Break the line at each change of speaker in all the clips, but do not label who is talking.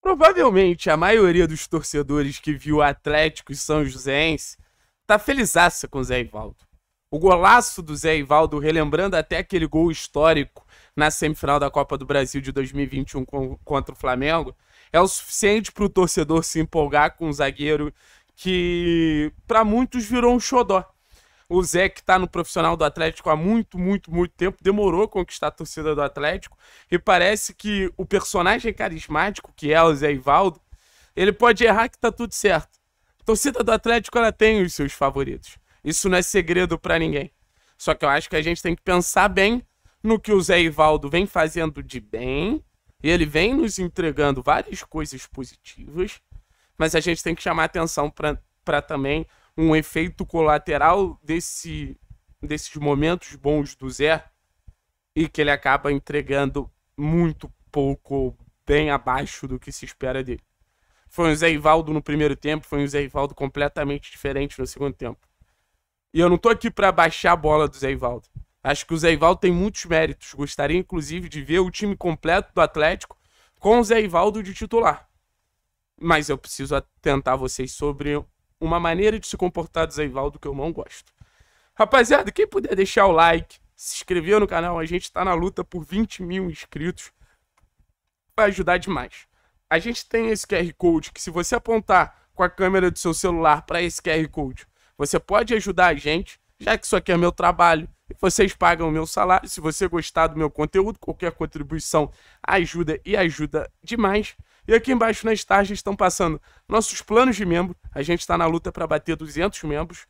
Provavelmente a maioria dos torcedores que viu o Atlético e São Joséense tá felizassa com o Zé Ivaldo. O golaço do Zé Ivaldo, relembrando até aquele gol histórico na semifinal da Copa do Brasil de 2021 contra o Flamengo, é o suficiente para o torcedor se empolgar com um zagueiro que, para muitos, virou um xodó. O Zé, que está no profissional do Atlético há muito, muito, muito tempo, demorou a conquistar a torcida do Atlético. E parece que o personagem carismático, que é o Zé Ivaldo, ele pode errar que tá tudo certo. A torcida do Atlético, ela tem os seus favoritos. Isso não é segredo para ninguém. Só que eu acho que a gente tem que pensar bem no que o Zé Ivaldo vem fazendo de bem. E ele vem nos entregando várias coisas positivas. Mas a gente tem que chamar atenção para também um efeito colateral desse, desses momentos bons do Zé e que ele acaba entregando muito pouco, bem abaixo do que se espera dele. Foi um Zé Ivaldo no primeiro tempo, foi um Zé Ivaldo completamente diferente no segundo tempo. E eu não tô aqui para baixar a bola do Zé Ivaldo. Acho que o Zé Ivaldo tem muitos méritos. Gostaria, inclusive, de ver o time completo do Atlético com o Zé Ivaldo de titular. Mas eu preciso atentar vocês sobre uma maneira de se comportar do Zeivaldo que eu não gosto. Rapaziada, quem puder deixar o like, se inscrever no canal, a gente tá na luta por 20 mil inscritos. Vai ajudar demais. A gente tem esse QR Code que, se você apontar com a câmera do seu celular para esse QR Code, você pode ajudar a gente, já que isso aqui é meu trabalho e vocês pagam o meu salário. Se você gostar do meu conteúdo, qualquer contribuição ajuda e ajuda demais. E aqui embaixo na Starge estão passando nossos planos de membro. A gente está na luta para bater 200 membros.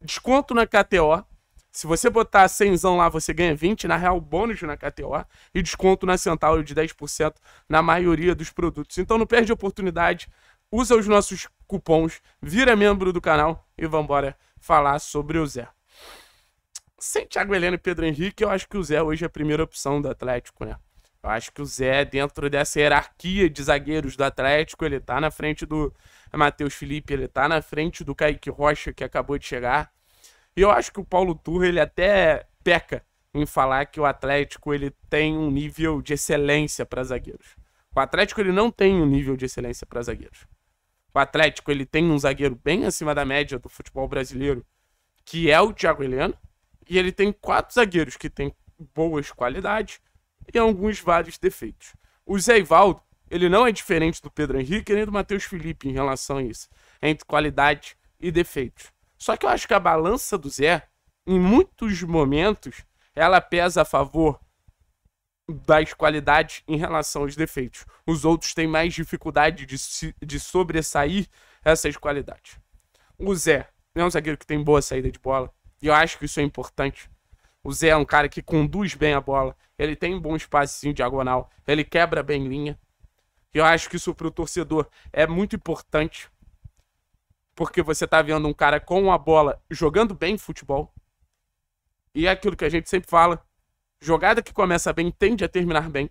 Desconto na KTO. Se você botar 100 lá, você ganha 20, na real, bônus na KTO e desconto na Centauro de 10% na maioria dos produtos. Então não perde a oportunidade, usa os nossos cupons, vira membro do canal e vambora falar sobre o Zé. Sem Thiago Helena e Pedro Henrique, eu acho que o Zé hoje é a primeira opção do Atlético, né? Eu acho que o Zé, dentro dessa hierarquia de zagueiros do Atlético, ele tá na frente do Matheus Felipe, ele tá na frente do Kaique Rocha, que acabou de chegar. E eu acho que o Paulo Turra, ele até peca em falar que o Atlético ele tem um nível de excelência para zagueiros. O Atlético ele não tem um nível de excelência para zagueiros. O Atlético ele tem um zagueiro bem acima da média do futebol brasileiro, que é o Thiago Heleno, e ele tem quatro zagueiros que têm boas qualidades e alguns vários defeitos. O Zé Ivaldo, ele não é diferente do Pedro Henrique nem do Matheus Felipe em relação a isso, entre qualidade e defeitos. Só que eu acho que a balança do Zé, em muitos momentos, ela pesa a favor das qualidades em relação aos defeitos. Os outros têm mais dificuldade de, de sobressair essas qualidades. O Zé é um zagueiro que tem boa saída de bola, e eu acho que isso é importante. O Zé é um cara que conduz bem a bola. Ele tem um bom espacinho diagonal. Ele quebra bem linha. E eu acho que isso para o torcedor é muito importante. Porque você está vendo um cara com a bola jogando bem futebol. E é aquilo que a gente sempre fala. Jogada que começa bem tende a terminar bem.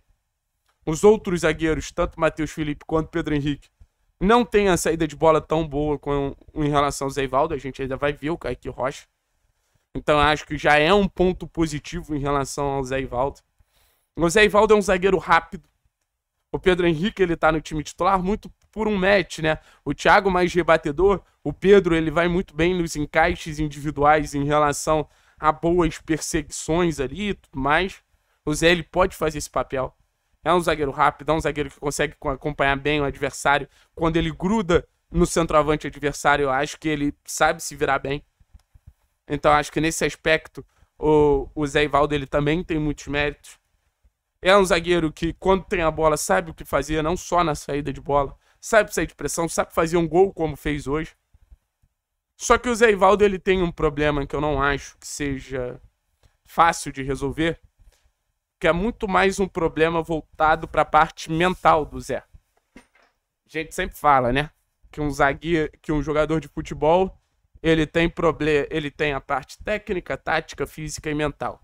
Os outros zagueiros, tanto Matheus Felipe quanto Pedro Henrique, não tem a saída de bola tão boa com, em relação ao Zé Ivaldo. A gente ainda vai ver o Kaique Rocha. Então acho que já é um ponto positivo em relação ao Zé Ivaldo. O Zé Ivaldo é um zagueiro rápido. O Pedro Henrique, ele tá no time titular muito por um match, né? O Thiago mais rebatedor, o Pedro, ele vai muito bem nos encaixes individuais em relação a boas perseguições ali e tudo mais. O Zé, ele pode fazer esse papel. É um zagueiro rápido, é um zagueiro que consegue acompanhar bem o adversário. Quando ele gruda no centroavante adversário, eu acho que ele sabe se virar bem. Então acho que nesse aspecto o, o Zé Ivaldo ele também tem muitos méritos. É um zagueiro que, quando tem a bola, sabe o que fazia, não só na saída de bola, sabe sair de pressão, sabe fazer um gol como fez hoje. Só que o Zé Ivaldo ele tem um problema que eu não acho que seja fácil de resolver, que é muito mais um problema voltado para a parte mental do Zé. A gente sempre fala, né? Que um zagueiro, que um jogador de futebol ele tem problema, ele tem a parte técnica, tática, física e mental.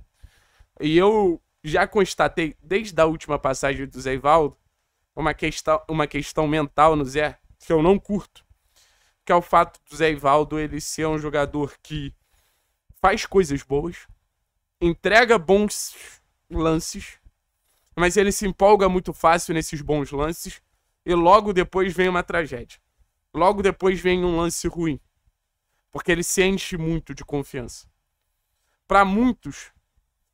E eu já constatei desde a última passagem do Zé Ivaldo uma questão, uma questão mental no Zé que eu não curto, que é o fato do Zé Ivaldo ele ser um jogador que faz coisas boas, entrega bons lances, mas ele se empolga muito fácil nesses bons lances e logo depois vem uma tragédia. Logo depois vem um lance ruim. Porque ele se enche muito de confiança. Para muitos,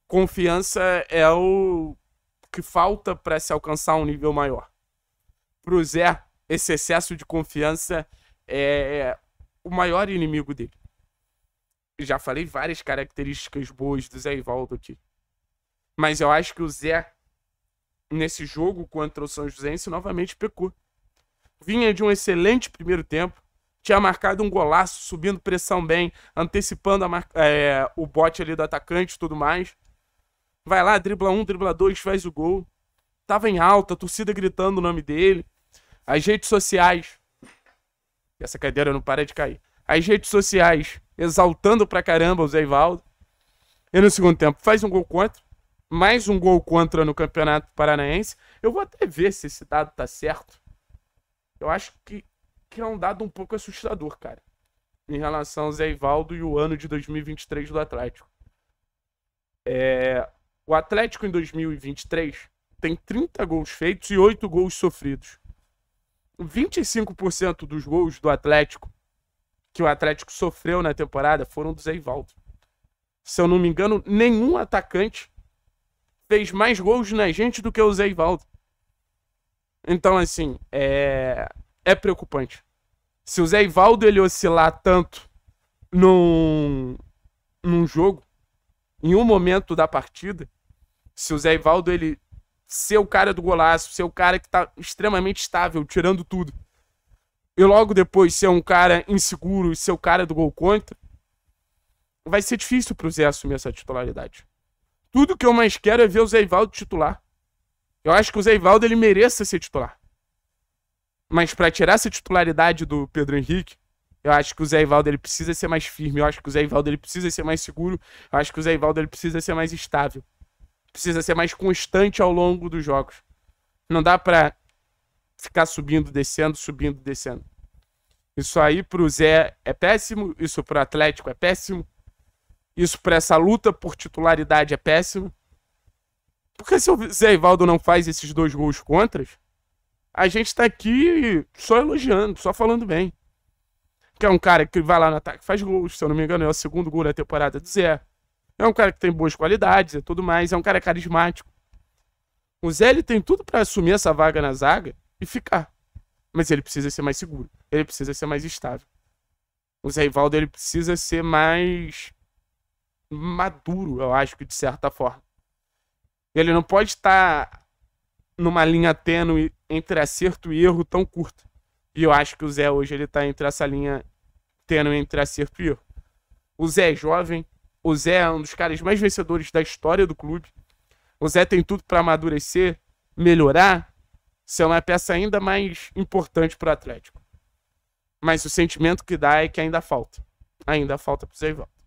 confiança é o que falta para se alcançar um nível maior. Para o Zé, esse excesso de confiança é o maior inimigo dele. Já falei várias características boas do Zé Ivaldo aqui. Mas eu acho que o Zé, nesse jogo contra o São José, novamente pecou. Vinha de um excelente primeiro tempo, tinha marcado um golaço, subindo pressão bem, antecipando é, o bote ali do atacante e tudo mais. Vai lá, dribla um, dribla dois, faz o gol. Tava em alta, torcida gritando o nome dele. As redes sociais. Essa cadeira não para de cair. As redes sociais exaltando pra caramba o Zé Ivaldo. E no segundo tempo faz um gol contra. Mais um gol contra no Campeonato Paranaense. Eu vou até ver se esse dado tá certo. Eu acho que que é um dado um pouco assustador, cara, em relação ao Zé Ivaldo e o ano de 2023 do Atlético. É... O Atlético em 2023 tem 30 gols feitos e 8 gols sofridos. 25% dos gols do Atlético que o Atlético sofreu na temporada foram do Zé Ivaldo. Se eu não me engano, nenhum atacante fez mais gols na gente do que o Zé Ivaldo. Então, assim, é, é preocupante. Se o Zé Ivaldo ele oscilar tanto num, num jogo, em um momento da partida, se o Zé Ivaldo ele ser o cara do golaço, ser o cara que está extremamente estável, tirando tudo, e logo depois ser um cara inseguro e ser o cara do gol contra, vai ser difícil pro Zé assumir essa titularidade. Tudo que eu mais quero é ver o Zé Ivaldo titular. Eu acho que o Zé Ivaldo ele mereça ser titular. Mas para tirar essa titularidade do Pedro Henrique, eu acho que o Zé Ivaldo ele precisa ser mais firme, eu acho que o Zé Ivaldo ele precisa ser mais seguro, eu acho que o Zé Ivaldo ele precisa ser mais estável. Precisa ser mais constante ao longo dos jogos. Não dá para ficar subindo, descendo, subindo, descendo. Isso aí pro Zé é péssimo, isso pro Atlético é péssimo, isso para essa luta por titularidade é péssimo. Porque se o Zé Ivaldo não faz esses dois gols contras, a gente está aqui só elogiando, só falando bem. Que é um cara que vai lá no ataque faz gols, se eu não me engano, é o segundo gol da temporada do Zé. É um cara que tem boas qualidades e é tudo mais, é um cara carismático. O Zé ele tem tudo para assumir essa vaga na zaga e ficar. Mas ele precisa ser mais seguro, ele precisa ser mais estável. O Zé Ivaldo ele precisa ser mais maduro, eu acho que de certa forma. Ele não pode estar tá numa linha tênue entre acerto e erro tão curta. E eu acho que o Zé hoje ele tá entre essa linha tênue entre acerto e erro. O Zé é jovem, o Zé é um dos caras mais vencedores da história do clube. O Zé tem tudo para amadurecer, melhorar, ser uma peça ainda mais importante para o Atlético. Mas o sentimento que dá é que ainda falta. Ainda falta pro Zé Ivaldo.